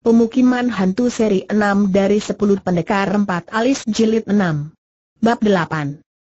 Pemukiman Hantu Seri 6 dari 10 Pendekar 4 Alis Jilid 6 Bab 8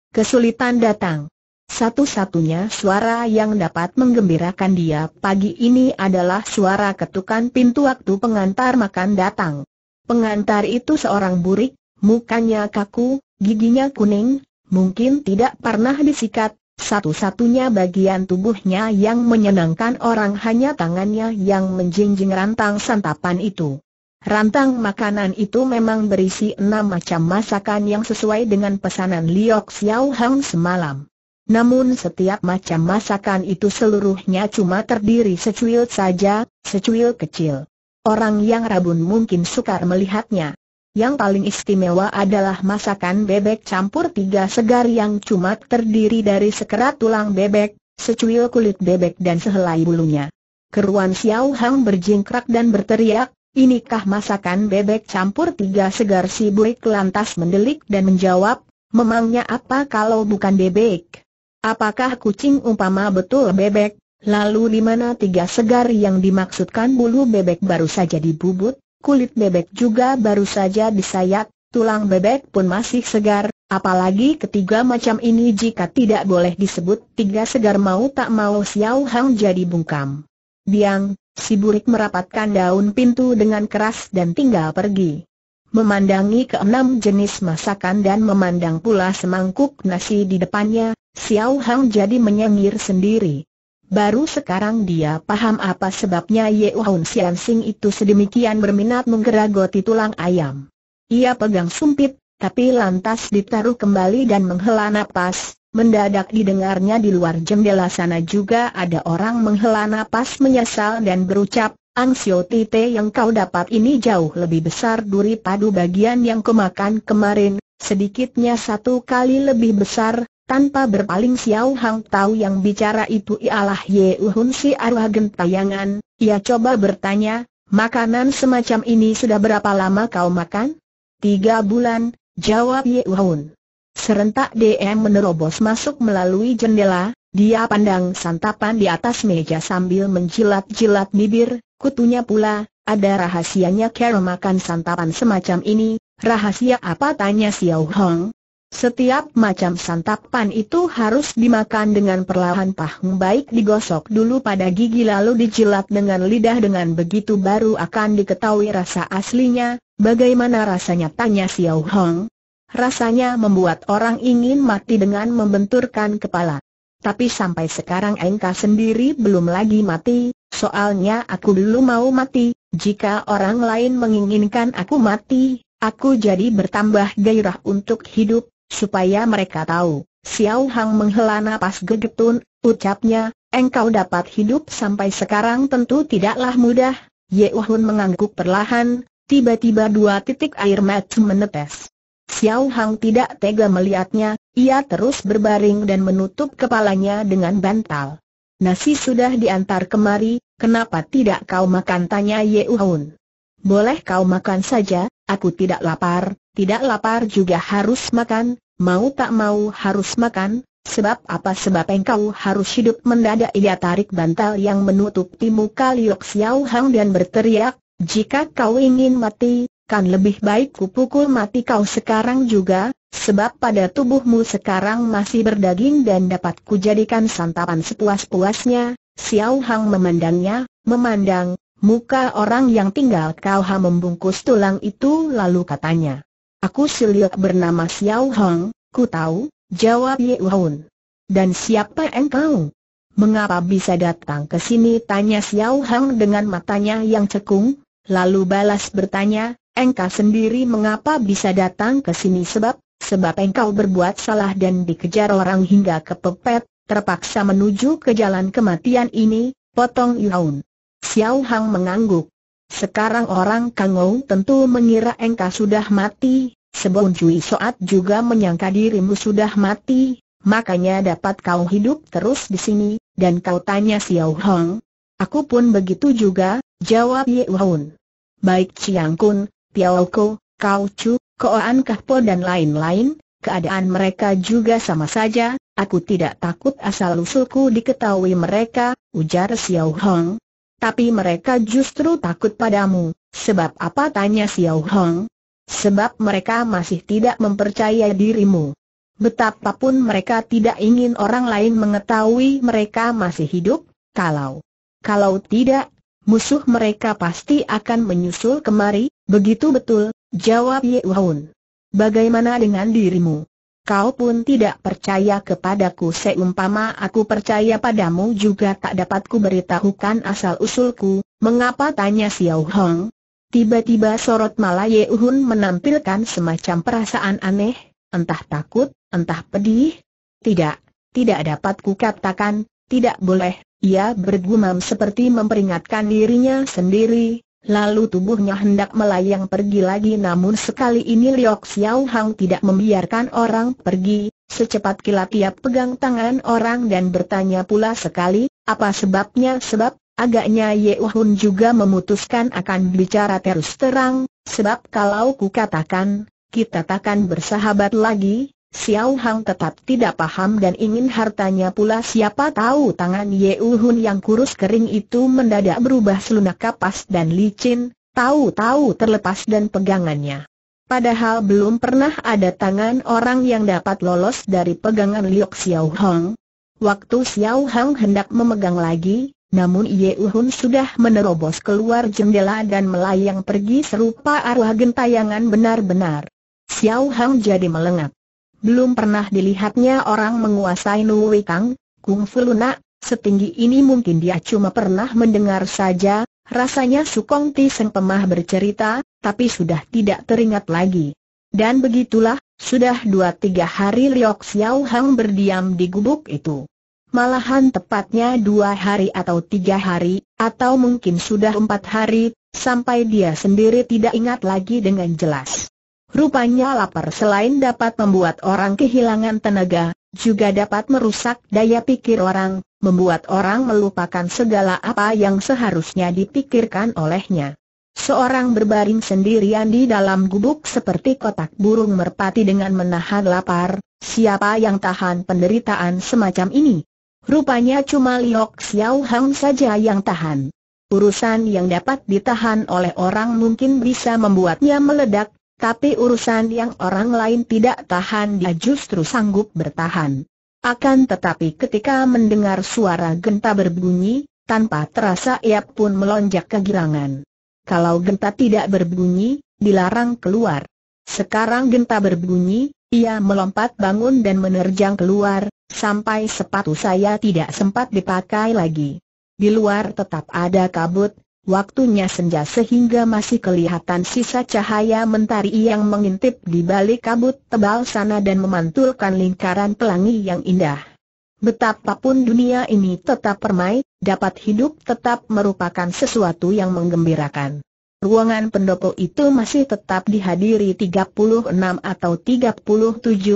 Kesulitan datang Satu-satunya suara yang dapat menggembirakan dia pagi ini adalah suara ketukan pintu waktu pengantar makan datang Pengantar itu seorang burik, mukanya kaku, giginya kuning, mungkin tidak pernah disikat, satu-satunya bagian tubuhnya yang menyenangkan orang hanya tangannya yang menjinjing rantang santapan itu. Rantang makanan itu memang berisi enam macam masakan yang sesuai dengan pesanan Liok Xiao Hang semalam. Namun setiap macam masakan itu seluruhnya cuma terdiri secuil saja, secuil kecil. Orang yang rabun mungkin sukar melihatnya. Yang paling istimewa adalah masakan bebek campur tiga segar yang cuma terdiri dari sekerat tulang bebek, secuil kulit bebek dan sehelai bulunya. Keruan Xiao Hang berjingkrak dan berteriak, inikah masakan bebek campur tiga segar si buik lantas mendelik dan menjawab, memangnya apa kalau bukan bebek? Apakah kucing umpama betul bebek? Lalu di mana tiga segar yang dimaksudkan bulu bebek baru saja dibubut? kulit bebek juga baru saja disayat, tulang bebek pun masih segar, apalagi ketiga macam ini jika tidak boleh disebut tiga segar mau tak mau Xiao Hang jadi bungkam. Biang, si burik merapatkan daun pintu dengan keras dan tinggal pergi. Memandangi keenam jenis masakan dan memandang pula semangkuk nasi di depannya, Xiao Hang jadi menyengir sendiri. Baru sekarang dia paham apa sebabnya Ye Wahun Sian Sing itu sedemikian berminat menggeragoti tulang ayam. Ia pegang sumpit, tapi lantas ditaruh kembali dan menghela napas, mendadak didengarnya di luar jendela sana juga ada orang menghela napas menyesal dan berucap, Ang Sio Tite yang kau dapat ini jauh lebih besar duri padu bagian yang kemakan kemarin, sedikitnya satu kali lebih besar, tanpa berpaling Xiao Hang tahu yang bicara itu ialah Ye Uhun si arwah gentayangan, ia coba bertanya, makanan semacam ini sudah berapa lama kau makan? Tiga bulan, jawab Ye Uhun. Serentak DM menerobos masuk melalui jendela, dia pandang santapan di atas meja sambil menjilat-jilat bibir, kutunya pula, ada rahasianya kera makan santapan semacam ini, rahasia apa tanya Xiao Hong? Setiap macam santapan itu harus dimakan dengan perlahan pahung baik digosok dulu pada gigi lalu dijilat dengan lidah dengan begitu baru akan diketahui rasa aslinya, bagaimana rasanya tanya Xiao Hong. Rasanya membuat orang ingin mati dengan membenturkan kepala. Tapi sampai sekarang Engkau sendiri belum lagi mati, soalnya aku belum mau mati, jika orang lain menginginkan aku mati, Aku jadi bertambah gairah untuk hidup, supaya mereka tahu. Xiao Hang menghela napas gegetun, ucapnya, engkau dapat hidup sampai sekarang tentu tidaklah mudah. Ye Hun mengangguk perlahan, tiba-tiba dua titik air mata menetes. Xiao Hang tidak tega melihatnya, ia terus berbaring dan menutup kepalanya dengan bantal. Nasi sudah diantar kemari, kenapa tidak kau makan tanya Ye Hun. Boleh kau makan saja, aku tidak lapar, tidak lapar juga harus makan, mau tak mau harus makan, sebab apa sebab engkau harus hidup mendadak ia tarik bantal yang menutupi muka Liok Xiao Hang dan berteriak, jika kau ingin mati, kan lebih baik kupukul mati kau sekarang juga, sebab pada tubuhmu sekarang masih berdaging dan dapat kujadikan santapan sepuas-puasnya, Xiao Hang memandangnya, memandang, muka orang yang tinggal kau ha membungkus tulang itu lalu katanya. Aku siliok bernama Xiao Hong, ku tahu, jawab Ye Wahun. Dan siapa engkau? Mengapa bisa datang ke sini? Tanya Xiao Hong dengan matanya yang cekung, lalu balas bertanya, engkau sendiri mengapa bisa datang ke sini sebab, sebab engkau berbuat salah dan dikejar orang hingga kepepet, terpaksa menuju ke jalan kematian ini, potong Yuhaun. Xiao Hang mengangguk. Sekarang orang Kangou tentu mengira engkau sudah mati, sebelum Cui Soat juga menyangka dirimu sudah mati, makanya dapat kau hidup terus di sini, dan kau tanya Xiao Hong. Aku pun begitu juga, jawab Ye Wahun. Baik Chiang Kun, Tiao Ko, Kau Chu, Koan Kahpo dan lain-lain, keadaan mereka juga sama saja, aku tidak takut asal-usulku diketahui mereka, ujar Xiao Hong, tapi mereka justru takut padamu. Sebab apa tanya Xiao Hong? Sebab mereka masih tidak mempercaya dirimu. Betapapun mereka tidak ingin orang lain mengetahui mereka masih hidup, kalau kalau tidak, musuh mereka pasti akan menyusul kemari, begitu betul, jawab Ye Wahun. Bagaimana dengan dirimu? kau pun tidak percaya kepadaku seumpama aku percaya padamu juga tak dapat ku beritahukan asal-usulku, mengapa tanya Xiao Hong? Tiba-tiba sorot malah Ye Hun menampilkan semacam perasaan aneh, entah takut, entah pedih. Tidak, tidak dapat katakan, tidak boleh, ia bergumam seperti memperingatkan dirinya sendiri, Lalu tubuhnya hendak melayang pergi lagi namun sekali ini Liok Xiao Hang tidak membiarkan orang pergi, secepat kilat ia pegang tangan orang dan bertanya pula sekali, apa sebabnya sebab, agaknya Ye Hun juga memutuskan akan bicara terus terang, sebab kalau ku katakan, kita takkan bersahabat lagi, Xiao Hang tetap tidak paham dan ingin hartanya pula siapa tahu tangan Ye Hun yang kurus kering itu mendadak berubah selunak kapas dan licin, tahu-tahu terlepas dan pegangannya. Padahal belum pernah ada tangan orang yang dapat lolos dari pegangan Liu Xiao Hang. Waktu Xiao Hang hendak memegang lagi, namun Ye Hun sudah menerobos keluar jendela dan melayang pergi serupa arwah gentayangan benar-benar. Xiao Hang jadi melengak. Belum pernah dilihatnya orang menguasai Nui Kang, Kung Fu Luna, setinggi ini mungkin dia cuma pernah mendengar saja, rasanya Sukong Ti Seng Pemah bercerita, tapi sudah tidak teringat lagi. Dan begitulah, sudah dua tiga hari Liok Xiao Hang berdiam di gubuk itu. Malahan tepatnya dua hari atau tiga hari, atau mungkin sudah empat hari, sampai dia sendiri tidak ingat lagi dengan jelas. Rupanya lapar selain dapat membuat orang kehilangan tenaga, juga dapat merusak daya pikir orang, membuat orang melupakan segala apa yang seharusnya dipikirkan olehnya. Seorang berbaring sendirian di dalam gubuk seperti kotak burung merpati dengan menahan lapar, siapa yang tahan penderitaan semacam ini? Rupanya cuma Liok Xiao Hang saja yang tahan. Urusan yang dapat ditahan oleh orang mungkin bisa membuatnya meledak tapi urusan yang orang lain tidak tahan dia justru sanggup bertahan. Akan tetapi ketika mendengar suara genta berbunyi, tanpa terasa ia pun melonjak kegirangan. Kalau genta tidak berbunyi, dilarang keluar. Sekarang genta berbunyi, ia melompat bangun dan menerjang keluar, sampai sepatu saya tidak sempat dipakai lagi. Di luar tetap ada kabut, Waktunya senja sehingga masih kelihatan sisa cahaya mentari yang mengintip di balik kabut tebal sana dan memantulkan lingkaran pelangi yang indah. Betapapun dunia ini tetap permai, dapat hidup tetap merupakan sesuatu yang menggembirakan. Ruangan pendopo itu masih tetap dihadiri 36 atau 37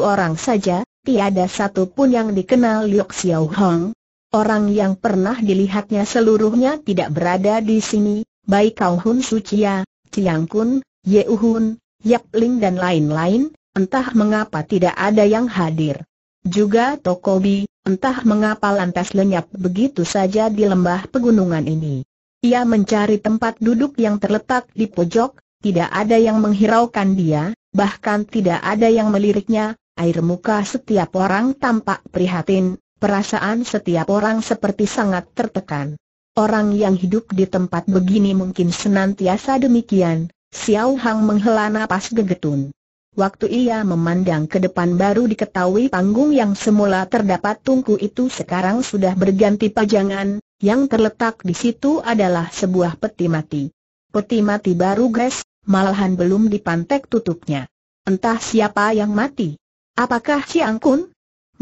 orang saja, tiada satupun yang dikenal Liu Xiaohong. Orang yang pernah dilihatnya seluruhnya tidak berada di sini, baik Kau Hun Sucia, Chiang Kun, Ye Hun, Yap Ling dan lain-lain, entah mengapa tidak ada yang hadir. Juga Tokobi, entah mengapa lantas lenyap begitu saja di lembah pegunungan ini. Ia mencari tempat duduk yang terletak di pojok, tidak ada yang menghiraukan dia, bahkan tidak ada yang meliriknya, air muka setiap orang tampak prihatin, Perasaan setiap orang seperti sangat tertekan. Orang yang hidup di tempat begini mungkin senantiasa demikian, Xiao Hang menghela napas gegetun. Waktu ia memandang ke depan baru diketahui panggung yang semula terdapat tungku itu sekarang sudah berganti pajangan, yang terletak di situ adalah sebuah peti mati. Peti mati baru guys, malahan belum dipantek tutupnya. Entah siapa yang mati. Apakah Kun?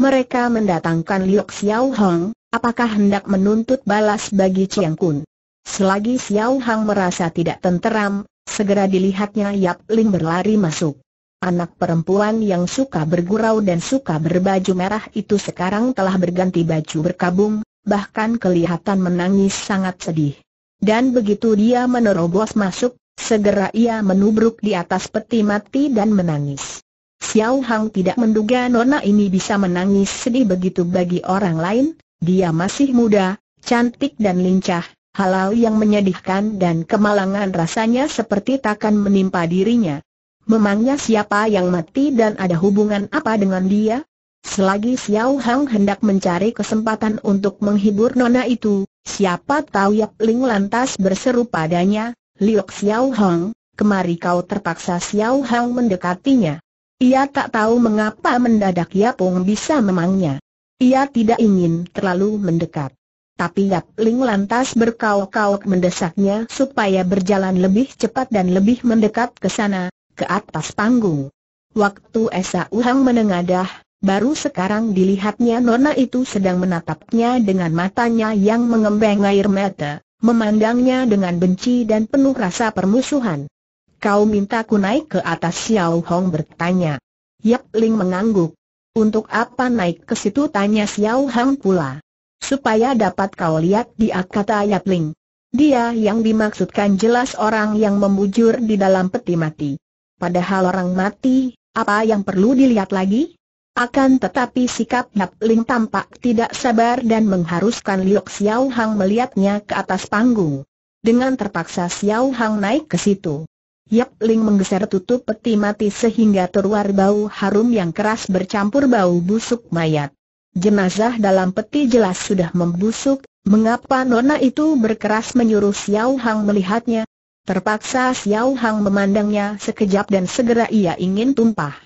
Mereka mendatangkan Liu Xiao Hong, apakah hendak menuntut balas bagi Chiang Kun? Selagi Xiao Hong merasa tidak tenteram, segera dilihatnya Yap Ling berlari masuk. Anak perempuan yang suka bergurau dan suka berbaju merah itu sekarang telah berganti baju berkabung, bahkan kelihatan menangis sangat sedih. Dan begitu dia menerobos masuk, segera ia menubruk di atas peti mati dan menangis. Xiao Hang tidak menduga nona ini bisa menangis sedih begitu bagi orang lain, dia masih muda, cantik dan lincah, halau yang menyedihkan dan kemalangan rasanya seperti takkan menimpa dirinya. Memangnya siapa yang mati dan ada hubungan apa dengan dia? Selagi Xiao Hang hendak mencari kesempatan untuk menghibur nona itu, siapa tahu Yap Ling lantas berseru padanya, Liok Xiao Hang, kemari kau terpaksa Xiao Hang mendekatinya. Ia tak tahu mengapa mendadak Yapong bisa memangnya. Ia tidak ingin terlalu mendekat. Tapi Yap Ling lantas berkauk-kauk mendesaknya supaya berjalan lebih cepat dan lebih mendekat ke sana, ke atas panggung. Waktu Esa Uhang menengadah, baru sekarang dilihatnya Nona itu sedang menatapnya dengan matanya yang mengembang air mata memandangnya dengan benci dan penuh rasa permusuhan. Kau minta ku naik ke atas Xiao Hong bertanya. Yap Ling mengangguk. Untuk apa naik ke situ tanya Xiao Hong pula. Supaya dapat kau lihat dia kata Yap Ling. Dia yang dimaksudkan jelas orang yang membujur di dalam peti mati. Padahal orang mati, apa yang perlu dilihat lagi? Akan tetapi sikap Yap Ling tampak tidak sabar dan mengharuskan Liu Xiao Hang melihatnya ke atas panggung. Dengan terpaksa Xiao Hang naik ke situ. Yap Ling menggeser tutup peti mati sehingga terluar bau harum yang keras bercampur bau busuk mayat. Jenazah dalam peti jelas sudah membusuk, mengapa nona itu berkeras menyuruh Xiao Hang melihatnya? Terpaksa Xiao Hang memandangnya sekejap dan segera ia ingin tumpah.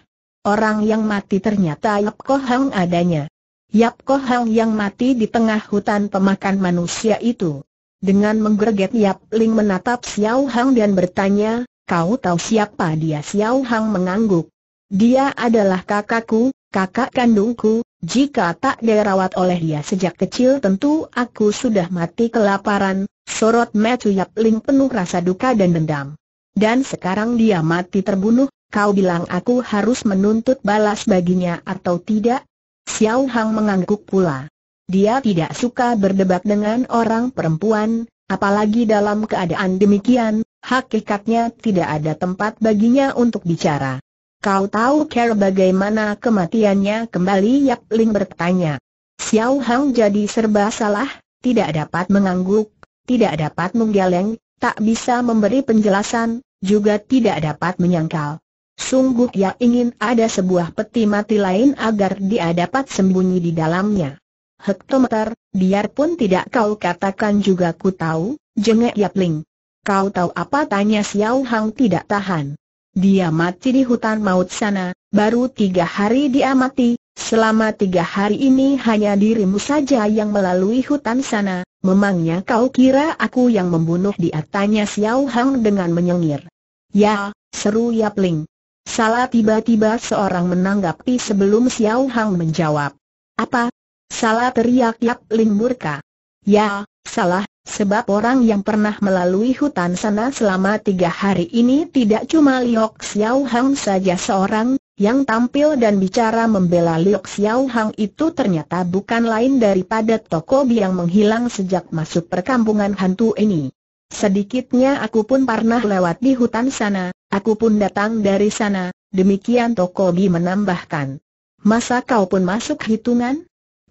Orang yang mati ternyata Yap Ko Hang adanya. Yap Ko Hang yang mati di tengah hutan pemakan manusia itu. Dengan menggerget Yap Ling menatap Xiao Hang dan bertanya, Kau tahu siapa dia Xiao Hang mengangguk. Dia adalah kakakku, kakak kandungku, jika tak dirawat oleh dia sejak kecil tentu aku sudah mati kelaparan, sorot Matthew Yap Ling penuh rasa duka dan dendam. Dan sekarang dia mati terbunuh, kau bilang aku harus menuntut balas baginya atau tidak? Xiao Hang mengangguk pula. Dia tidak suka berdebat dengan orang perempuan, apalagi dalam keadaan demikian, hakikatnya tidak ada tempat baginya untuk bicara. Kau tahu cara bagaimana kematiannya kembali Yap Ling bertanya. Xiao Hang jadi serba salah, tidak dapat mengangguk, tidak dapat menggeleng, tak bisa memberi penjelasan, juga tidak dapat menyangkal. Sungguh ia ingin ada sebuah peti mati lain agar dia dapat sembunyi di dalamnya. Hektometer, biarpun tidak kau katakan juga ku tahu, jengek Ling. Kau tahu apa tanya Xiao Hang tidak tahan. Dia mati di hutan maut sana, baru tiga hari dia mati, selama tiga hari ini hanya dirimu saja yang melalui hutan sana, memangnya kau kira aku yang membunuh dia tanya Xiao Hang dengan menyengir. Ya, seru Yap Ling. Salah tiba-tiba seorang menanggapi sebelum Xiao Hang menjawab. Apa? Salah teriak Yap Ling murka. Ya, salah, Sebab orang yang pernah melalui hutan sana selama tiga hari ini tidak cuma Liok Xiao Hang saja seorang, yang tampil dan bicara membela Liok Xiao Hang itu ternyata bukan lain daripada Tokobi yang menghilang sejak masuk perkampungan hantu ini. Sedikitnya aku pun pernah lewat di hutan sana, aku pun datang dari sana, demikian Tokobi menambahkan. Masa kau pun masuk hitungan?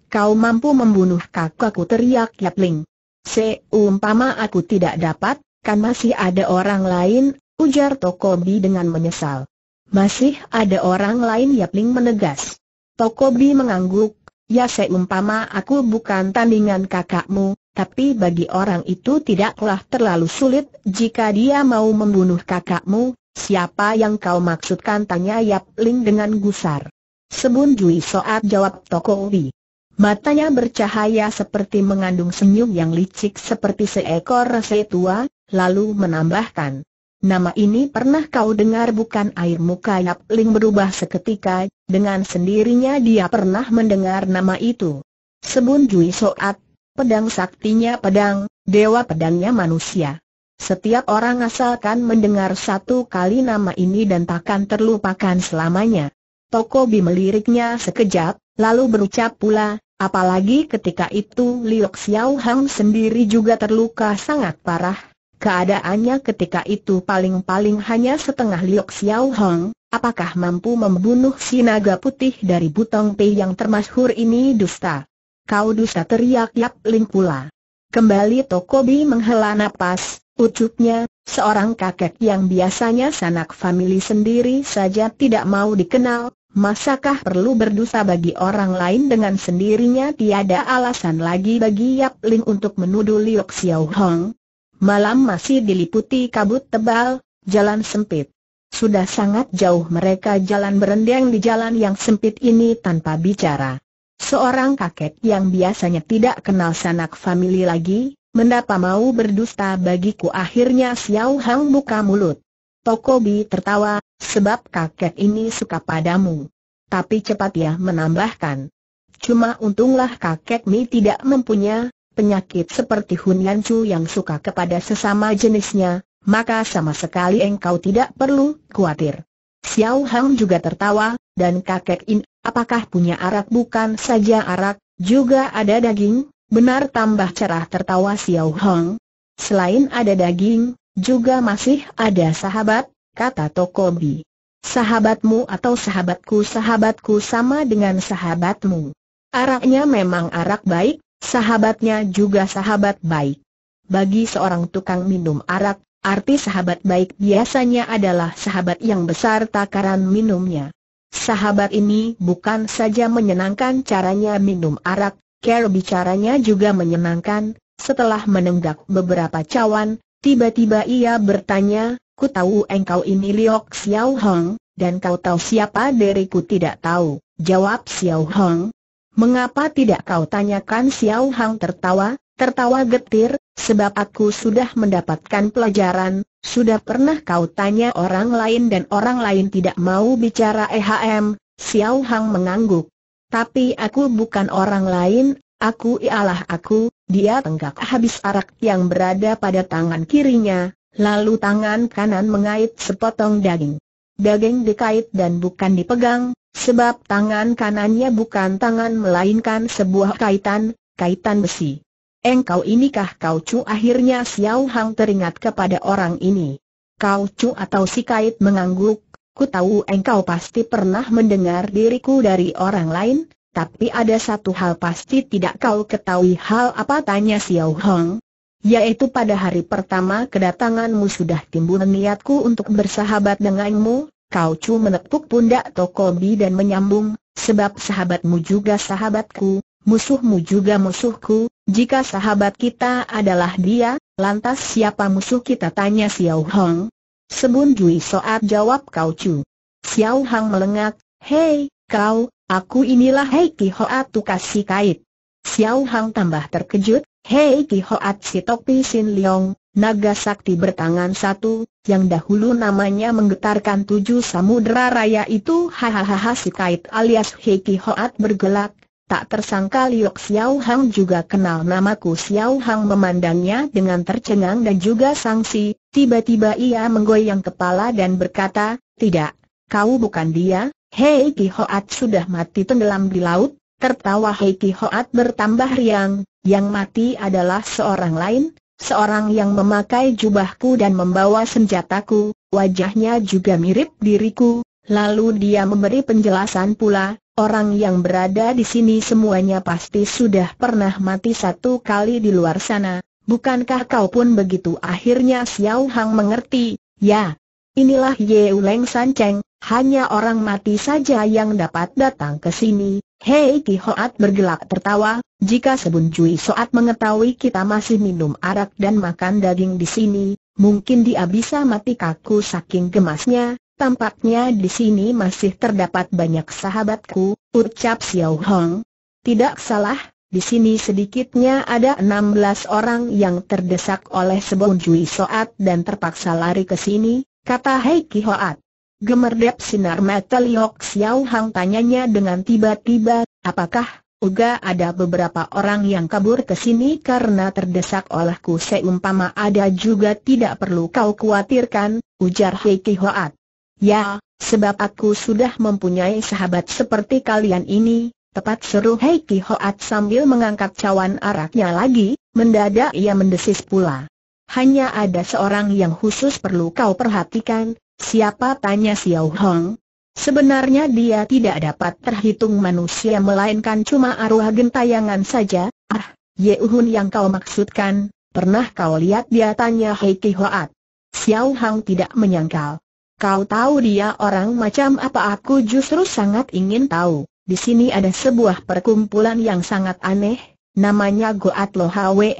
Kau mampu membunuh kakakku teriak Yapling. Seumpama aku tidak dapat, kan masih ada orang lain, ujar Tokobi dengan menyesal. Masih ada orang lain Yapling menegas. Tokobi mengangguk, ya seumpama aku bukan tandingan kakakmu, tapi bagi orang itu tidaklah terlalu sulit jika dia mau membunuh kakakmu, siapa yang kau maksudkan tanya Yapling dengan gusar. Sebun Jui Soat jawab Tokobi. Matanya bercahaya seperti mengandung senyum yang licik seperti seekor rese tua, lalu menambahkan. Nama ini pernah kau dengar bukan air muka Yap Ling berubah seketika, dengan sendirinya dia pernah mendengar nama itu. Sebun Jui Soat, pedang saktinya pedang, dewa pedangnya manusia. Setiap orang asalkan mendengar satu kali nama ini dan takkan terlupakan selamanya. Toko Bi meliriknya sekejap, lalu berucap pula, Apalagi ketika itu Liok Xiao Hang sendiri juga terluka sangat parah. Keadaannya ketika itu paling-paling hanya setengah Liok Xiao Hang, apakah mampu membunuh si naga putih dari Butong Pei yang termasyhur ini dusta? Kau dusta teriak Yap Ling pula. Kembali Tokobi menghela napas, ucupnya, seorang kakek yang biasanya sanak famili sendiri saja tidak mau dikenal, Masakah perlu berdosa bagi orang lain dengan sendirinya tiada alasan lagi bagi Yap Ling untuk menuduh Liu Xiao Hong? Malam masih diliputi kabut tebal, jalan sempit. Sudah sangat jauh mereka jalan berendang di jalan yang sempit ini tanpa bicara. Seorang kakek yang biasanya tidak kenal sanak famili lagi, mendapa mau berdusta bagiku akhirnya Xiao Hong buka mulut. Tokobi tertawa, sebab kakek ini suka padamu. Tapi cepat ya, menambahkan. Cuma untunglah kakek Mi tidak mempunyai penyakit seperti Hun Yan Chu yang suka kepada sesama jenisnya, maka sama sekali engkau tidak perlu khawatir. Xiao Hang juga tertawa, dan kakek In, apakah punya arak bukan saja arak, juga ada daging? Benar tambah cerah tertawa Xiao Hang. Selain ada daging, juga masih ada sahabat, kata Tokobi. Sahabatmu atau sahabatku sahabatku sama dengan sahabatmu. Araknya memang arak baik, sahabatnya juga sahabat baik. Bagi seorang tukang minum arak, arti sahabat baik biasanya adalah sahabat yang besar takaran minumnya. Sahabat ini bukan saja menyenangkan caranya minum arak, cara bicaranya juga menyenangkan, setelah menenggak beberapa cawan, Tiba-tiba ia bertanya, ku tahu engkau ini Liok Xiao Hong, dan kau tahu siapa diriku tidak tahu, jawab Xiao Hong. Mengapa tidak kau tanyakan Xiao Hong tertawa, tertawa getir, sebab aku sudah mendapatkan pelajaran, sudah pernah kau tanya orang lain dan orang lain tidak mau bicara EHM, Xiao Hong mengangguk. Tapi aku bukan orang lain, Aku ialah aku, dia tenggak habis arak yang berada pada tangan kirinya, lalu tangan kanan mengait sepotong daging. Daging dikait dan bukan dipegang, sebab tangan kanannya bukan tangan melainkan sebuah kaitan, kaitan besi. Engkau inikah kau cu akhirnya Xiao Hang teringat kepada orang ini. Kau cu atau si kait mengangguk, ku tahu engkau pasti pernah mendengar diriku dari orang lain, tapi ada satu hal pasti tidak kau ketahui hal apa tanya Xiao Hong. Yaitu pada hari pertama kedatanganmu sudah timbul niatku untuk bersahabat denganmu, kau cu menepuk pundak Tokobi dan menyambung, sebab sahabatmu juga sahabatku, musuhmu juga musuhku, jika sahabat kita adalah dia, lantas siapa musuh kita tanya Xiao Hong. Sebun Jui jawab kau cu. Xiao Hong melengak, hei, kau, Aku inilah Hei Ki Hoa Tukasi Kait. Xiao Hang tambah terkejut, Hei Ki Hoa Topi Sin Leong, naga sakti bertangan satu, yang dahulu namanya menggetarkan tujuh samudera raya itu hahaha si Kait alias Hei Ki Hoa bergelak, tak tersangka Liok Xiao Hang juga kenal namaku Xiao Hang memandangnya dengan tercengang dan juga sangsi, tiba-tiba ia menggoyang kepala dan berkata, tidak, kau bukan dia, Hei Ki Hoat sudah mati tenggelam di laut, tertawa Hei Ki Hoat bertambah riang, yang mati adalah seorang lain, seorang yang memakai jubahku dan membawa senjataku, wajahnya juga mirip diriku, lalu dia memberi penjelasan pula, Orang yang berada di sini semuanya pasti sudah pernah mati satu kali di luar sana, bukankah kau pun begitu? Akhirnya Xiao Hang mengerti, ya. Inilah Ye Uleng Cheng hanya orang mati saja yang dapat datang ke sini. Hei Ki Hoat bergelak tertawa, jika Sebun Cui Soat mengetahui kita masih minum arak dan makan daging di sini, mungkin dia bisa mati kaku saking gemasnya, tampaknya di sini masih terdapat banyak sahabatku, ucap Xiao Hong. Tidak salah, di sini sedikitnya ada 16 orang yang terdesak oleh Sebun Cui Soat dan terpaksa lari ke sini, kata Hei Ki Hoat. Gemerdep sinar mata Liok Xiao Hang tanyanya dengan tiba-tiba, apakah Uga ada beberapa orang yang kabur ke sini karena terdesak olehku seumpama ada juga tidak perlu kau khawatirkan, ujar Hei Hoat. Ya, sebab aku sudah mempunyai sahabat seperti kalian ini, tepat seru Hei Hoat sambil mengangkat cawan araknya lagi, mendadak ia mendesis pula. Hanya ada seorang yang khusus perlu kau perhatikan, Siapa tanya Xiao Hong? Sebenarnya dia tidak dapat terhitung manusia melainkan cuma arwah gentayangan saja. Ah, Ye Yehun yang kau maksudkan, pernah kau lihat dia tanya Ki Hoat. Xiao Hong tidak menyangkal. Kau tahu dia orang macam apa aku justru sangat ingin tahu. Di sini ada sebuah perkumpulan yang sangat aneh, namanya Goat Lo Hwe,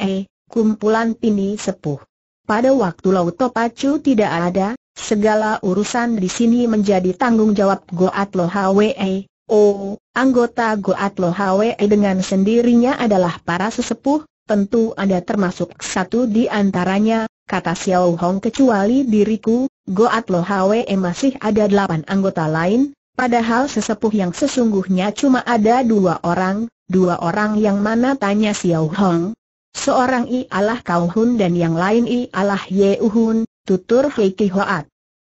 kumpulan pini Sepuh. Pada waktu Lautopacu Topacu tidak ada, Segala urusan di sini menjadi tanggung jawab Goat Lo Hwe. Oh, anggota Goat Lo Hwe dengan sendirinya adalah para sesepuh, tentu ada termasuk satu di antaranya, kata Xiao Hong kecuali diriku, Goat Lo Hwe masih ada delapan anggota lain, padahal sesepuh yang sesungguhnya cuma ada dua orang, dua orang yang mana tanya Xiao Hong. Seorang ialah Kau Hun dan yang lain ialah Ye Hun, tutur Heki Hoat.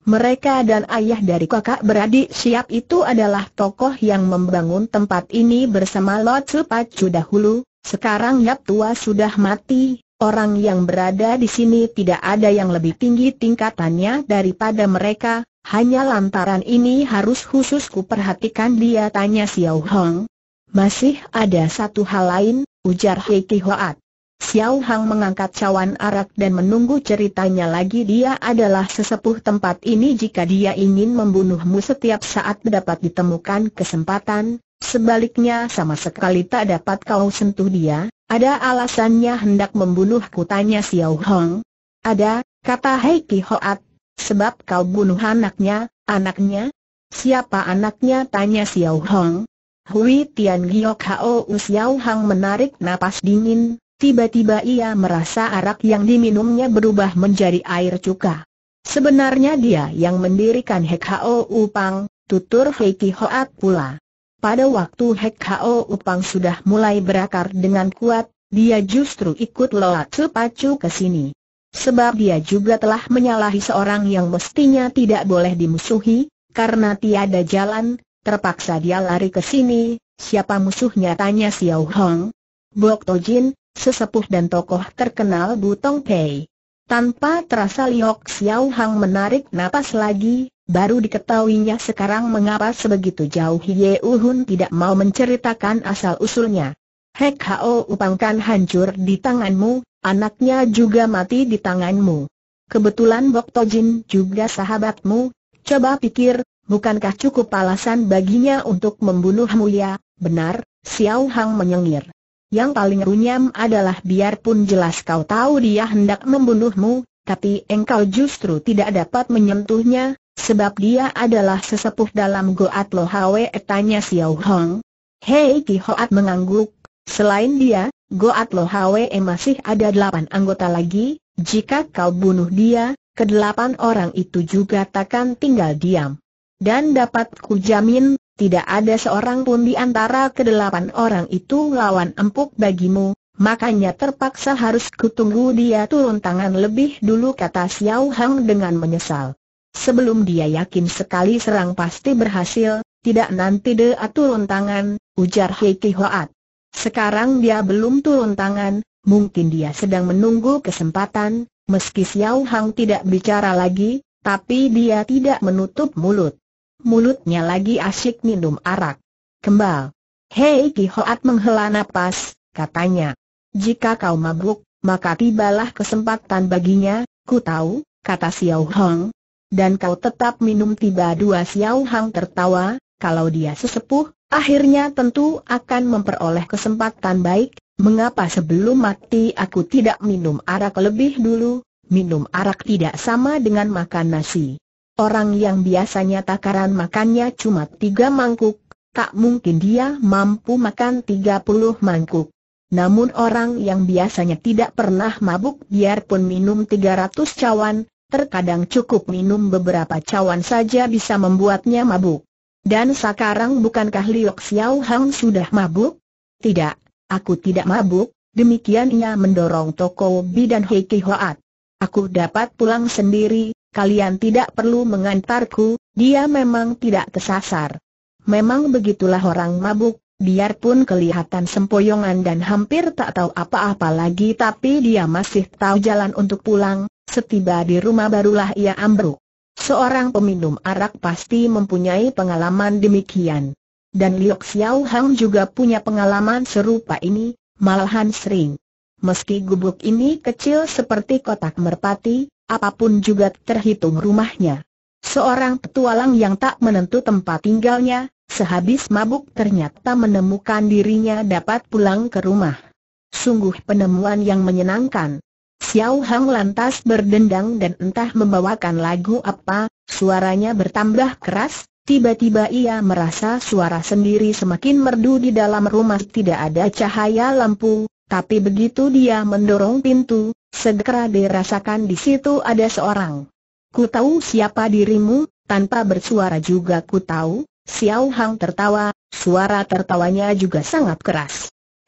Mereka dan ayah dari kakak beradik siap itu adalah tokoh yang membangun tempat ini bersama Lot Sepacu dahulu, sekarang Yap Tua sudah mati, orang yang berada di sini tidak ada yang lebih tinggi tingkatannya daripada mereka, hanya lantaran ini harus khusus kuperhatikan dia tanya Xiao Hong. Masih ada satu hal lain, ujar Heki Hoat. Xiao Hang mengangkat cawan arak dan menunggu ceritanya lagi dia adalah sesepuh tempat ini jika dia ingin membunuhmu setiap saat dapat ditemukan kesempatan, sebaliknya sama sekali tak dapat kau sentuh dia, ada alasannya hendak membunuhku tanya Xiao Hang. Ada, kata Hei Ki Hoat, sebab kau bunuh anaknya, anaknya? Siapa anaknya tanya Xiao Hang. Hui Tian Giok Hao Xiao Hang menarik napas dingin, Tiba-tiba ia merasa arak yang diminumnya berubah menjadi air cuka. Sebenarnya dia yang mendirikan Hek Hao Upang, tutur Hei Ki Hoat pula. Pada waktu Hek Hao Upang sudah mulai berakar dengan kuat, dia justru ikut Loat Sepacu ke sini. Sebab dia juga telah menyalahi seorang yang mestinya tidak boleh dimusuhi, karena tiada jalan, terpaksa dia lari ke sini, siapa musuhnya tanya Xiao Hong. Bok Tojin, sesepuh dan tokoh terkenal Butong Pei. Tanpa terasa Liok Xiao Hang menarik napas lagi, baru diketahuinya sekarang mengapa sebegitu jauh Ye Uhun tidak mau menceritakan asal-usulnya. Hek Hao upangkan hancur di tanganmu, anaknya juga mati di tanganmu. Kebetulan Bok Tojin juga sahabatmu, coba pikir, bukankah cukup alasan baginya untuk membunuhmu ya? Benar, Xiao Hang menyengir. Yang paling runyam adalah biarpun jelas kau tahu dia hendak membunuhmu, tapi engkau justru tidak dapat menyentuhnya, sebab dia adalah sesepuh dalam Goat Lo Hwe tanya Xiao Hong. Hei Ki Hoat mengangguk, selain dia, Goat Lo Hwe masih ada delapan anggota lagi, jika kau bunuh dia, kedelapan orang itu juga takkan tinggal diam. Dan dapat ku jamin, tidak ada seorang pun di antara kedelapan orang itu lawan empuk bagimu, makanya terpaksa harus kutunggu dia turun tangan lebih dulu kata Xiao Hang dengan menyesal. Sebelum dia yakin sekali serang pasti berhasil, tidak nanti dia turun tangan, ujar Hei Hoat. Sekarang dia belum turun tangan, mungkin dia sedang menunggu kesempatan, meski Xiao Hang tidak bicara lagi, tapi dia tidak menutup mulut mulutnya lagi asyik minum arak. Kembal. Hei Ki Hoat menghela nafas, katanya. Jika kau mabuk, maka tibalah kesempatan baginya, ku tahu, kata Xiao Hong. Dan kau tetap minum tiba dua Xiao Hong tertawa, kalau dia sesepuh, akhirnya tentu akan memperoleh kesempatan baik, mengapa sebelum mati aku tidak minum arak lebih dulu, minum arak tidak sama dengan makan nasi. Orang yang biasanya takaran makannya cuma tiga mangkuk, tak mungkin dia mampu makan tiga puluh mangkuk. Namun orang yang biasanya tidak pernah mabuk biarpun minum tiga ratus cawan, terkadang cukup minum beberapa cawan saja bisa membuatnya mabuk. Dan sekarang bukankah Liok Xiao Hang sudah mabuk? Tidak, aku tidak mabuk, demikian ia mendorong toko bidan Heki Hoat. Aku dapat pulang sendiri, kalian tidak perlu mengantarku, dia memang tidak kesasar. Memang begitulah orang mabuk, biarpun kelihatan sempoyongan dan hampir tak tahu apa-apa lagi tapi dia masih tahu jalan untuk pulang, setiba di rumah barulah ia ambruk. Seorang peminum arak pasti mempunyai pengalaman demikian. Dan Liok Xiao Hang juga punya pengalaman serupa ini, malahan sering. Meski gubuk ini kecil seperti kotak merpati, apapun juga terhitung rumahnya. Seorang petualang yang tak menentu tempat tinggalnya, sehabis mabuk ternyata menemukan dirinya dapat pulang ke rumah. Sungguh penemuan yang menyenangkan. Xiao Hang lantas berdendang dan entah membawakan lagu apa, suaranya bertambah keras, tiba-tiba ia merasa suara sendiri semakin merdu di dalam rumah tidak ada cahaya lampu, tapi begitu dia mendorong pintu, Segera dirasakan di situ ada seorang. Ku tahu siapa dirimu, tanpa bersuara juga ku tahu, Xiao Hang tertawa, suara tertawanya juga sangat keras.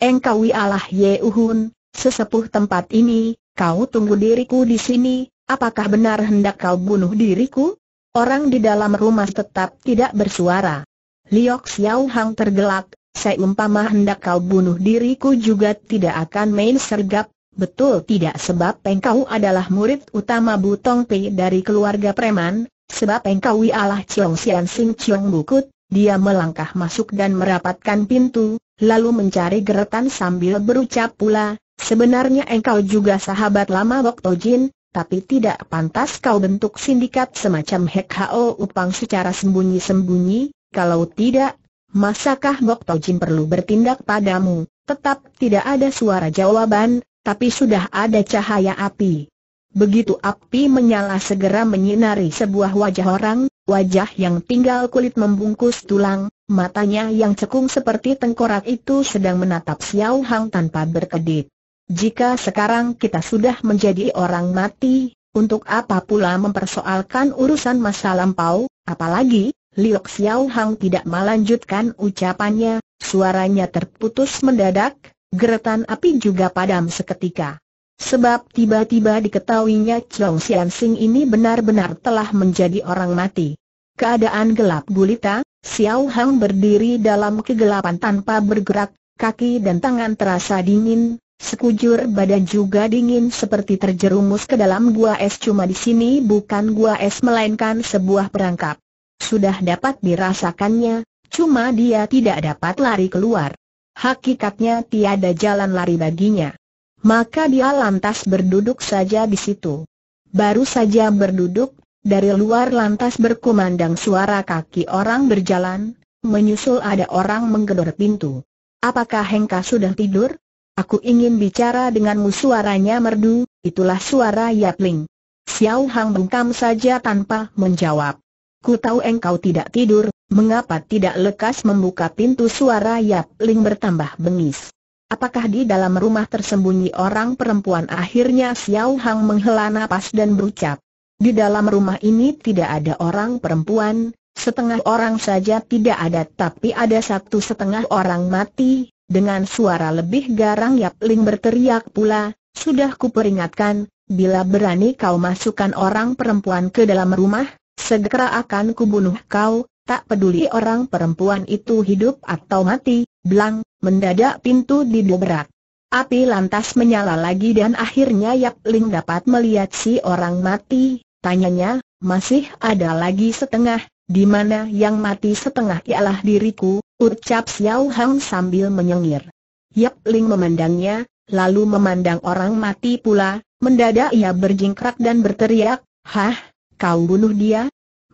Engkau ialah Ye Uhun, sesepuh tempat ini, kau tunggu diriku di sini, apakah benar hendak kau bunuh diriku? Orang di dalam rumah tetap tidak bersuara. Liok Xiao Hang tergelak, Saya umpama hendak kau bunuh diriku juga tidak akan main sergap, Betul tidak sebab pengkau adalah murid utama Butong Pei dari keluarga preman, sebab pengkau ialah Chiong Sian Sing Chiong Bukut, dia melangkah masuk dan merapatkan pintu, lalu mencari geretan sambil berucap pula, sebenarnya engkau juga sahabat lama Bok Tojin, tapi tidak pantas kau bentuk sindikat semacam Hek Hao Upang secara sembunyi-sembunyi, kalau tidak, masakah Bok Tojin perlu bertindak padamu? Tetap tidak ada suara jawaban, tapi sudah ada cahaya api. Begitu api menyala segera menyinari sebuah wajah orang, wajah yang tinggal kulit membungkus tulang, matanya yang cekung seperti tengkorak itu sedang menatap Xiao Hang tanpa berkedip. Jika sekarang kita sudah menjadi orang mati, untuk apa pula mempersoalkan urusan masa lampau, apalagi, Liok Xiao Hang tidak melanjutkan ucapannya, suaranya terputus mendadak, Geretan api juga padam seketika. Sebab tiba-tiba diketahuinya Chong Sian Sing ini benar-benar telah menjadi orang mati. Keadaan gelap gulita, Xiao Hang berdiri dalam kegelapan tanpa bergerak, kaki dan tangan terasa dingin, sekujur badan juga dingin seperti terjerumus ke dalam gua es cuma di sini bukan gua es melainkan sebuah perangkap. Sudah dapat dirasakannya, cuma dia tidak dapat lari keluar hakikatnya tiada jalan lari baginya. Maka dia lantas berduduk saja di situ. Baru saja berduduk, dari luar lantas berkumandang suara kaki orang berjalan, menyusul ada orang menggedor pintu. Apakah Hengka sudah tidur? Aku ingin bicara denganmu suaranya merdu, itulah suara Yapling. Xiao Hang bungkam saja tanpa menjawab. Ku tahu engkau tidak tidur, Mengapa tidak lekas membuka pintu suara Yap Ling bertambah bengis? Apakah di dalam rumah tersembunyi orang perempuan akhirnya Xiao Hang menghela nafas dan berucap. Di dalam rumah ini tidak ada orang perempuan, setengah orang saja tidak ada tapi ada satu setengah orang mati, dengan suara lebih garang Yap Ling berteriak pula, sudah kuperingatkan, bila berani kau masukkan orang perempuan ke dalam rumah, segera akan kubunuh kau, Tak peduli orang perempuan itu hidup atau mati, belang, mendadak pintu didobrak. Api lantas menyala lagi dan akhirnya Yap Ling dapat melihat si orang mati, tanyanya, masih ada lagi setengah, di mana yang mati setengah ialah diriku, ucap Xiao Hang sambil menyengir. Yap Ling memandangnya, lalu memandang orang mati pula, mendadak ia berjingkrak dan berteriak, Hah, kau bunuh dia?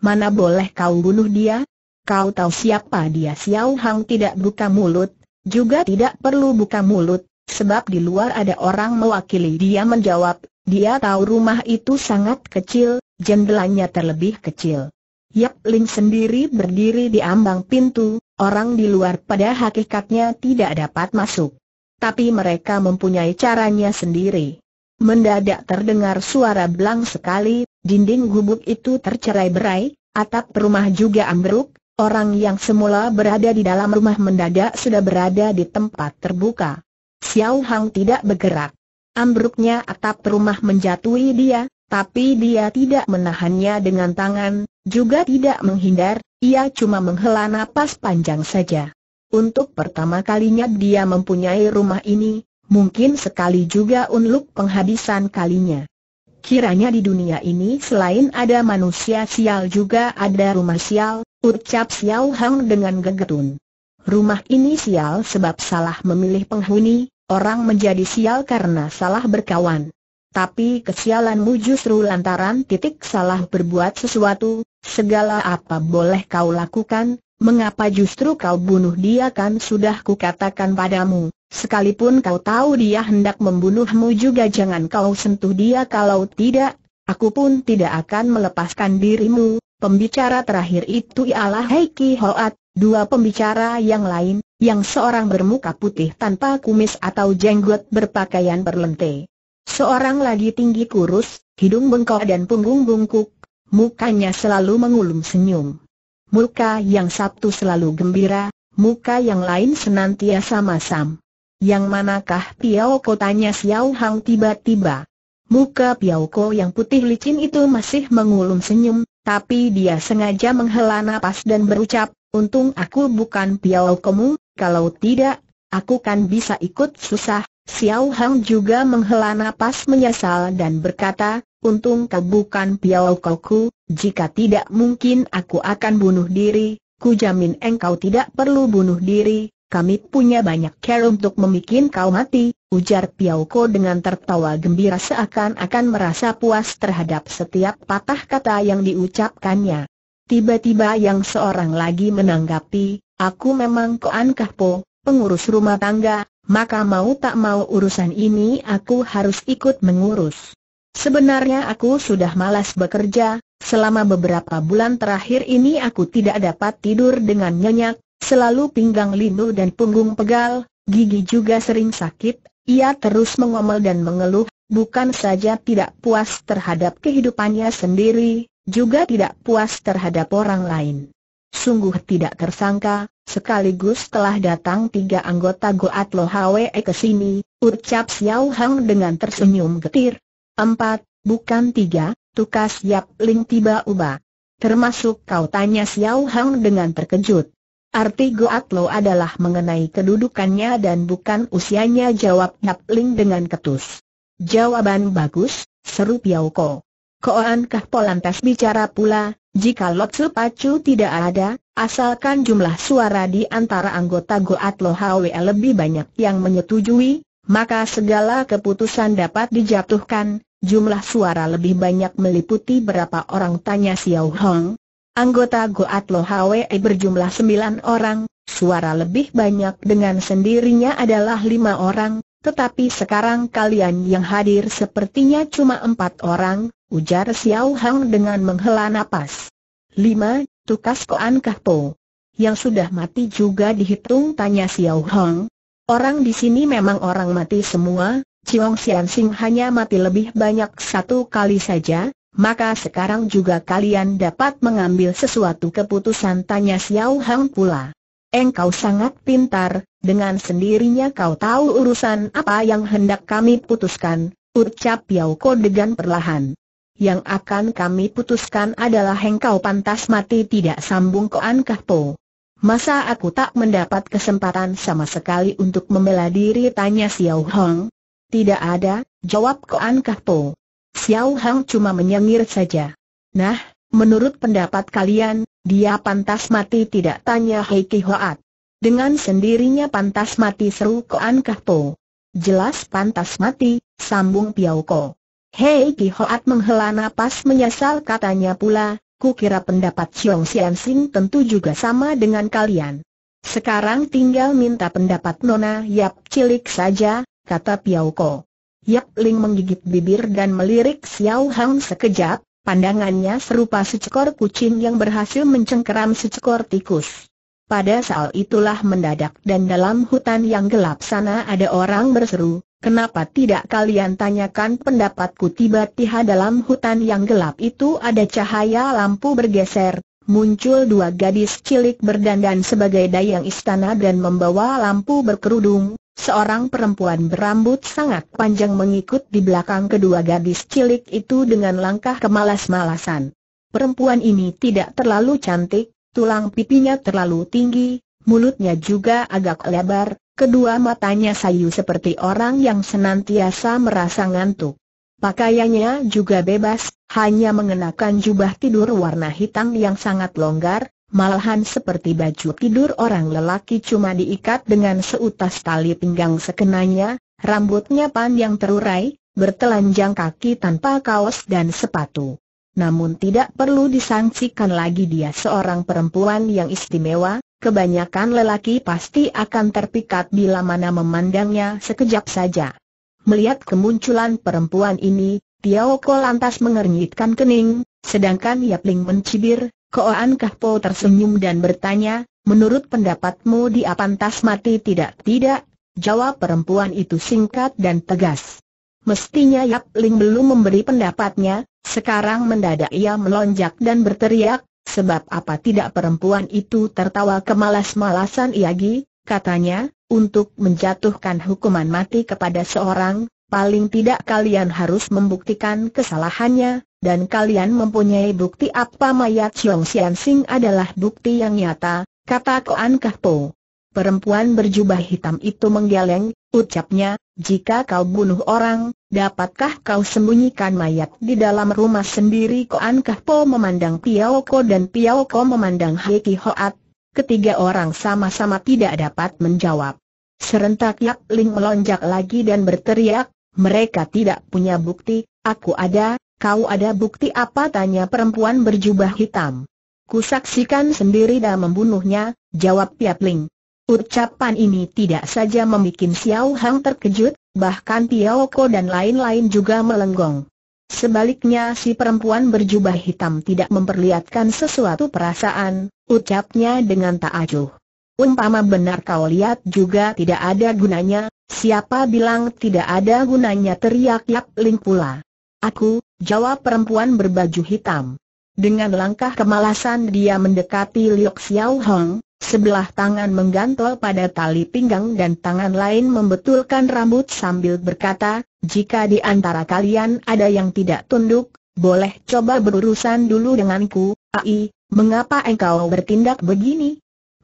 Mana boleh kau bunuh dia? Kau tahu siapa dia Xiao Hang tidak buka mulut, juga tidak perlu buka mulut, sebab di luar ada orang mewakili dia menjawab, dia tahu rumah itu sangat kecil, jendelanya terlebih kecil. Yap Ling sendiri berdiri di ambang pintu, orang di luar pada hakikatnya tidak dapat masuk. Tapi mereka mempunyai caranya sendiri. Mendadak terdengar suara belang sekali, Dinding gubuk itu tercerai-berai, atap rumah juga ambruk, orang yang semula berada di dalam rumah mendadak sudah berada di tempat terbuka. Xiao Hang tidak bergerak. Ambruknya atap rumah menjatuhi dia, tapi dia tidak menahannya dengan tangan, juga tidak menghindar, ia cuma menghela napas panjang saja. Untuk pertama kalinya dia mempunyai rumah ini, mungkin sekali juga unluk penghabisan kalinya. Kiranya di dunia ini selain ada manusia sial juga ada rumah sial, ucap Xiao Hang dengan gegetun. Rumah ini sial sebab salah memilih penghuni, orang menjadi sial karena salah berkawan. Tapi kesialanmu justru lantaran titik salah berbuat sesuatu, segala apa boleh kau lakukan, Mengapa justru kau bunuh dia kan sudah kukatakan padamu, sekalipun kau tahu dia hendak membunuhmu juga jangan kau sentuh dia kalau tidak, aku pun tidak akan melepaskan dirimu. Pembicara terakhir itu ialah Heiki Hoat, dua pembicara yang lain, yang seorang bermuka putih tanpa kumis atau jenggot berpakaian berlente. Seorang lagi tinggi kurus, hidung bengkok dan punggung bungkuk, mukanya selalu mengulum senyum muka yang satu selalu gembira, muka yang lain senantiasa masam. Yang manakah Piao Ko tanya Xiao Hang tiba-tiba. Muka Piao Ko yang putih licin itu masih mengulum senyum, tapi dia sengaja menghela nafas dan berucap, Untung aku bukan Piao Komu, kalau tidak, aku kan bisa ikut susah. Xiao Hang juga menghela nafas menyesal dan berkata, untung kau bukan Piau kauku, jika tidak mungkin aku akan bunuh diri, ku jamin engkau tidak perlu bunuh diri, kami punya banyak care untuk memikin kau mati, ujar Kau dengan tertawa gembira seakan-akan merasa puas terhadap setiap patah kata yang diucapkannya. Tiba-tiba yang seorang lagi menanggapi, aku memang Koan po, pengurus rumah tangga, maka mau tak mau urusan ini aku harus ikut mengurus. Sebenarnya aku sudah malas bekerja, selama beberapa bulan terakhir ini aku tidak dapat tidur dengan nyenyak, selalu pinggang linu dan punggung pegal, gigi juga sering sakit, ia terus mengomel dan mengeluh, bukan saja tidak puas terhadap kehidupannya sendiri, juga tidak puas terhadap orang lain. Sungguh tidak tersangka, sekaligus telah datang tiga anggota Goat Hwe ke sini, ucap Xiao Hang dengan tersenyum getir. Empat, bukan tiga, tukas Yap Ling tiba uba. Termasuk kau tanya Xiao Hang dengan terkejut. Arti Goat Lo adalah mengenai kedudukannya dan bukan usianya jawab Yap Ling dengan ketus. Jawaban bagus, seru Piao Ko. Koan Kah Polantas bicara pula, jika Lot Pacu tidak ada, asalkan jumlah suara di antara anggota Goat Lo HWL lebih banyak yang menyetujui, maka segala keputusan dapat dijatuhkan, Jumlah suara lebih banyak meliputi berapa orang tanya Xiao Hong. Anggota Goat Lo Hwe berjumlah sembilan orang, suara lebih banyak dengan sendirinya adalah lima orang, tetapi sekarang kalian yang hadir sepertinya cuma empat orang, ujar Xiao Hong dengan menghela napas. Lima, Tukas Koan Kahpo. Yang sudah mati juga dihitung tanya Xiao Hong. Orang di sini memang orang mati semua, Ciong Sian Sing hanya mati lebih banyak satu kali saja, maka sekarang juga kalian dapat mengambil sesuatu keputusan tanya Xiao Hang pula. Engkau sangat pintar, dengan sendirinya kau tahu urusan apa yang hendak kami putuskan, ucap Yao Ko dengan perlahan. Yang akan kami putuskan adalah engkau pantas mati tidak sambung ke Po. Masa aku tak mendapat kesempatan sama sekali untuk membela diri tanya Xiao Hong? Tidak ada, jawab Koan Kahpo. Xiao Hang cuma menyengir saja. Nah, menurut pendapat kalian, dia pantas mati tidak tanya Ki Hoat. Dengan sendirinya pantas mati seru Koan Kahpo. Jelas pantas mati, sambung Piao Ko. Ki Hoat menghela napas menyesal katanya pula, ku kira pendapat Xiong Sian Sing tentu juga sama dengan kalian. Sekarang tinggal minta pendapat Nona Yap Cilik saja, kata Piao Ko. Yap Ling menggigit bibir dan melirik Xiao Hang sekejap, pandangannya serupa secekor kucing yang berhasil mencengkeram secekor tikus. Pada saat itulah mendadak dan dalam hutan yang gelap sana ada orang berseru, Kenapa tidak kalian tanyakan pendapatku tiba-tiba dalam hutan yang gelap itu ada cahaya lampu bergeser, muncul dua gadis cilik berdandan sebagai dayang istana dan membawa lampu berkerudung, Seorang perempuan berambut sangat panjang mengikut di belakang kedua gadis cilik itu dengan langkah kemalas-malasan. Perempuan ini tidak terlalu cantik, tulang pipinya terlalu tinggi, mulutnya juga agak lebar, kedua matanya sayu seperti orang yang senantiasa merasa ngantuk. Pakaiannya juga bebas, hanya mengenakan jubah tidur warna hitam yang sangat longgar, malahan seperti baju tidur orang lelaki cuma diikat dengan seutas tali pinggang sekenanya, rambutnya panjang terurai, bertelanjang kaki tanpa kaos dan sepatu. Namun tidak perlu disangsikan lagi dia seorang perempuan yang istimewa, kebanyakan lelaki pasti akan terpikat bila mana memandangnya sekejap saja. Melihat kemunculan perempuan ini, Tiao Ko lantas mengernyitkan kening, sedangkan Yap Ling mencibir, Koan Kahpo tersenyum dan bertanya, menurut pendapatmu dia pantas mati tidak? Tidak, jawab perempuan itu singkat dan tegas. Mestinya Yap Ling belum memberi pendapatnya, sekarang mendadak ia melonjak dan berteriak, sebab apa tidak perempuan itu tertawa kemalas-malasan Iagi, katanya, untuk menjatuhkan hukuman mati kepada seorang, paling tidak kalian harus membuktikan kesalahannya, dan kalian mempunyai bukti apa mayat Chong Sian Sing adalah bukti yang nyata, kata Koan Po. Perempuan berjubah hitam itu menggeleng, ucapnya, jika kau bunuh orang, dapatkah kau sembunyikan mayat di dalam rumah sendiri Koan Po memandang Piao Ko dan Piao Ko memandang Ki Hoat, ketiga orang sama-sama tidak dapat menjawab. Serentak Yap Ling melonjak lagi dan berteriak, mereka tidak punya bukti, aku ada, Kau ada bukti apa tanya perempuan berjubah hitam. Kusaksikan sendiri dan membunuhnya, jawab Tiap Ling. Ucapan ini tidak saja membuat Xiao Hang terkejut, bahkan Tiao Ko dan lain-lain juga melenggong. Sebaliknya si perempuan berjubah hitam tidak memperlihatkan sesuatu perasaan, ucapnya dengan tak acuh. Umpama benar kau lihat juga tidak ada gunanya, siapa bilang tidak ada gunanya teriak Yap Ling pula. Aku, jawab perempuan berbaju hitam. Dengan langkah kemalasan dia mendekati Liok Xiao Hong, sebelah tangan menggantol pada tali pinggang dan tangan lain membetulkan rambut sambil berkata, jika di antara kalian ada yang tidak tunduk, boleh coba berurusan dulu denganku, Ai, mengapa engkau bertindak begini?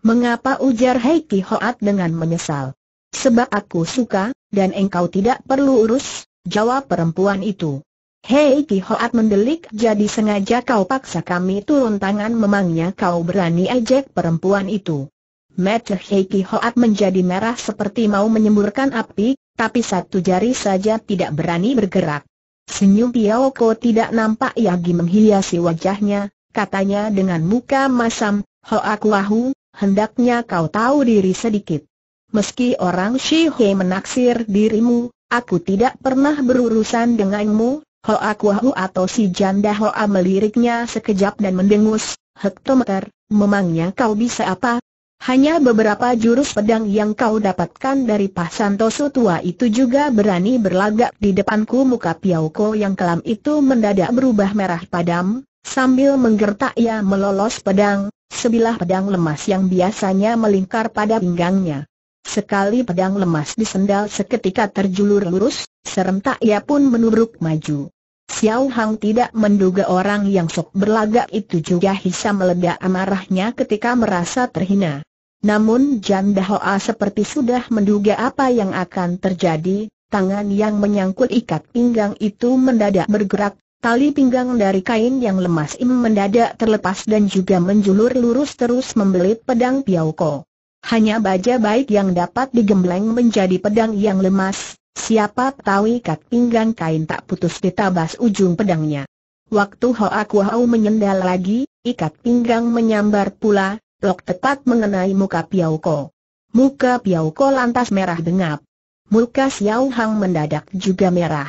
Mengapa ujar Heiki Hoat dengan menyesal? Sebab aku suka, dan engkau tidak perlu urus, jawab perempuan itu. Hei Ki Hoat mendelik jadi sengaja kau paksa kami turun tangan memangnya kau berani ejek perempuan itu. Mata Hei Ki Hoat menjadi merah seperti mau menyemburkan api, tapi satu jari saja tidak berani bergerak. Senyum Piao Ko tidak nampak Yagi menghiasi wajahnya, katanya dengan muka masam, Hoak Wahu, hendaknya kau tahu diri sedikit. Meski orang Shihe menaksir dirimu, aku tidak pernah berurusan denganmu, Hoa Kuahu atau si janda Hoa meliriknya sekejap dan mendengus, Hektometer, memangnya kau bisa apa? Hanya beberapa jurus pedang yang kau dapatkan dari Pasanto tua itu juga berani berlagak di depanku muka Piauko yang kelam itu mendadak berubah merah padam, sambil menggertak ia melolos pedang, sebilah pedang lemas yang biasanya melingkar pada pinggangnya. Sekali pedang lemas disendal seketika terjulur lurus, Serentak ia pun menurut maju. Xiao Hang tidak menduga orang yang sok berlagak itu juga bisa meledak amarahnya ketika merasa terhina. Namun Jan Dahoa seperti sudah menduga apa yang akan terjadi, tangan yang menyangkut ikat pinggang itu mendadak bergerak, tali pinggang dari kain yang lemas im mendadak terlepas dan juga menjulur lurus terus membelit pedang Piao Ko. Hanya baja baik yang dapat digembleng menjadi pedang yang lemas, Siapa tahu ikat pinggang kain tak putus ditabas ujung pedangnya. Waktu Hoa Kuo menyendal lagi, ikat pinggang menyambar pula, lok tepat mengenai muka Piao Ko. Muka Piao Ko lantas merah dengap. Muka Xiao Hang mendadak juga merah.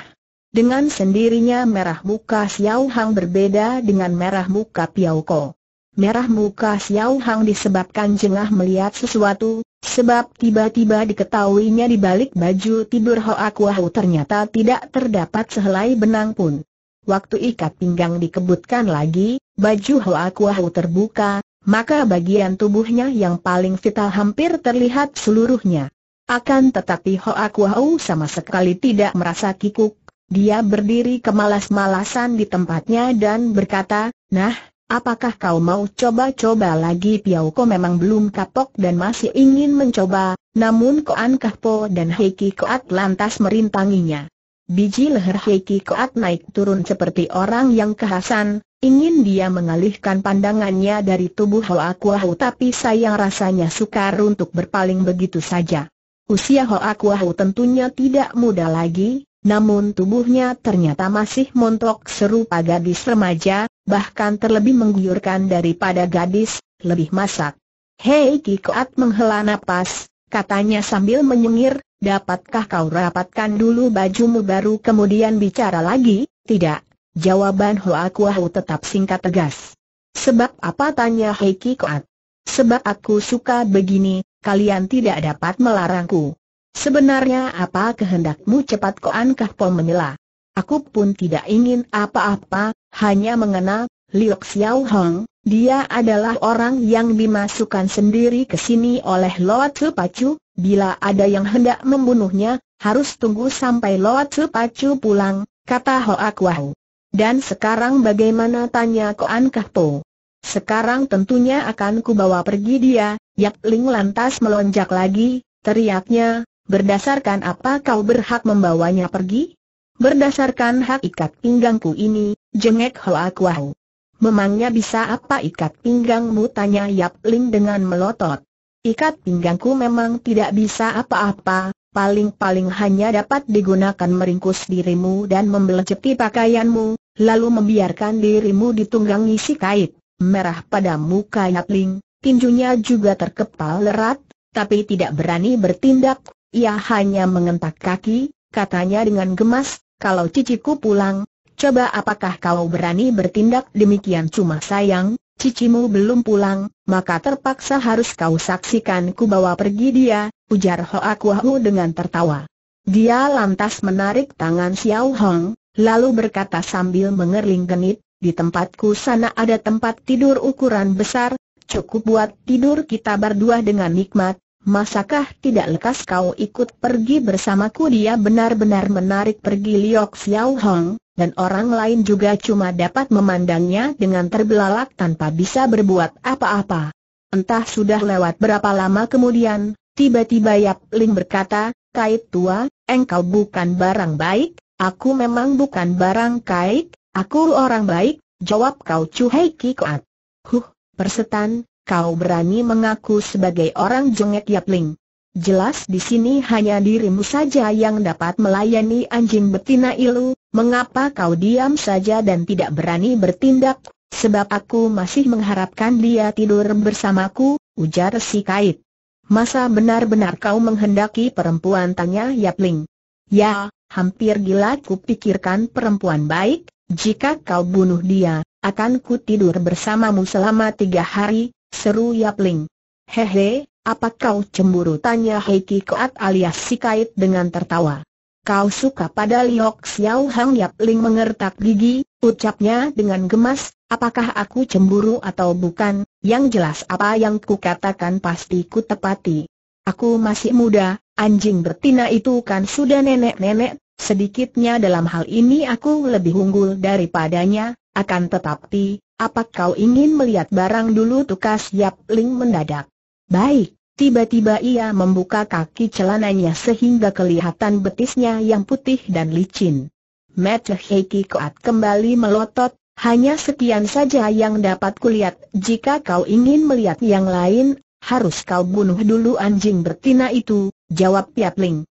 Dengan sendirinya merah muka Xiao Hang berbeda dengan merah muka Piao Ko. Merah muka Xiao Hang disebabkan jengah melihat sesuatu, sebab tiba-tiba diketahuinya di balik baju tidur Hoa Kuahu ternyata tidak terdapat sehelai benang pun. Waktu ikat pinggang dikebutkan lagi, baju Hoa Kuahu terbuka, maka bagian tubuhnya yang paling vital hampir terlihat seluruhnya. Akan tetapi Hoa Kuahu sama sekali tidak merasa kikuk, dia berdiri kemalas-malasan di tempatnya dan berkata, Nah, Apakah kau mau coba-coba lagi Piau Ko memang belum kapok dan masih ingin mencoba, namun Koan Kahpo dan Heiki Koat lantas merintanginya. Biji leher Heiki Koat naik turun seperti orang yang kehasan, ingin dia mengalihkan pandangannya dari tubuh Hoa Kuahu tapi sayang rasanya sukar untuk berpaling begitu saja. Usia Hoa Kuahu tentunya tidak muda lagi, namun tubuhnya ternyata masih montok serupa gadis remaja, bahkan terlebih menggiurkan daripada gadis, lebih masak. Hei Kikoat menghela napas, katanya sambil menyengir, dapatkah kau rapatkan dulu bajumu baru kemudian bicara lagi? Tidak. Jawaban Hoa Kuahu tetap singkat tegas. Sebab apa tanya Hei Kikoat? Sebab aku suka begini, kalian tidak dapat melarangku. Sebenarnya apa kehendakmu cepat Koan Kahpol menyela? Aku pun tidak ingin apa-apa, hanya mengenal Liok Xiao Hong, dia adalah orang yang dimasukkan sendiri ke sini oleh Loat Su Pacu, bila ada yang hendak membunuhnya, harus tunggu sampai Loat Su Pacu pulang, kata Hoa Kuau. Dan sekarang bagaimana tanya Koan Kahpo? Sekarang tentunya akan kubawa pergi dia, Yap Ling lantas melonjak lagi, teriaknya, Berdasarkan apa kau berhak membawanya pergi? Berdasarkan hak ikat pinggangku ini, jengek Hoa kuahu. Memangnya bisa apa ikat pinggangmu tanya Yap Ling dengan melotot. Ikat pinggangku memang tidak bisa apa-apa, paling-paling hanya dapat digunakan meringkus dirimu dan membeleceti pakaianmu, lalu membiarkan dirimu ditunggangi si kait. Merah pada muka Yap Ling, tinjunya juga terkepal erat, tapi tidak berani bertindak, ia hanya mengentak kaki, katanya dengan gemas, kalau ciciku pulang, coba apakah kau berani bertindak demikian cuma sayang, cicimu belum pulang, maka terpaksa harus kau saksikan ku bawa pergi dia, ujar Hoa Kuahu dengan tertawa. Dia lantas menarik tangan Xiao Hong, lalu berkata sambil mengerling genit, di tempatku sana ada tempat tidur ukuran besar, cukup buat tidur kita berdua dengan nikmat, Masakah tidak lekas kau ikut pergi bersamaku dia benar-benar menarik pergi Liok Xiao Hong, dan orang lain juga cuma dapat memandangnya dengan terbelalak tanpa bisa berbuat apa-apa. Entah sudah lewat berapa lama kemudian, tiba-tiba Yap Ling berkata, Kait tua, engkau bukan barang baik, aku memang bukan barang kait, aku orang baik, jawab kau Chu Hei Kikoat. Huh, persetan, kau berani mengaku sebagai orang jengek Yapling. Jelas di sini hanya dirimu saja yang dapat melayani anjing betina ilu, mengapa kau diam saja dan tidak berani bertindak? Sebab aku masih mengharapkan dia tidur bersamaku, ujar si kait. Masa benar-benar kau menghendaki perempuan tanya Yapling? Ya, hampir gila ku pikirkan perempuan baik, jika kau bunuh dia, akan ku tidur bersamamu selama tiga hari, Seru Yap Ling. Hehe, apa kau cemburu? Tanya Hei Ki Koat alias si kait dengan tertawa. Kau suka pada Liok Xiao Hang Yap Ling mengertak gigi, ucapnya dengan gemas, apakah aku cemburu atau bukan, yang jelas apa yang ku katakan pasti ku tepati. Aku masih muda, anjing bertina itu kan sudah nenek-nenek, sedikitnya dalam hal ini aku lebih unggul daripadanya, akan tetapi, apa kau ingin melihat barang dulu tukas Yap Ling mendadak? Baik, tiba-tiba ia membuka kaki celananya sehingga kelihatan betisnya yang putih dan licin. Mata Heiki Koat kembali melotot, hanya sekian saja yang dapat kulihat, jika kau ingin melihat yang lain, harus kau bunuh dulu anjing bertina itu, jawab Yap Ling.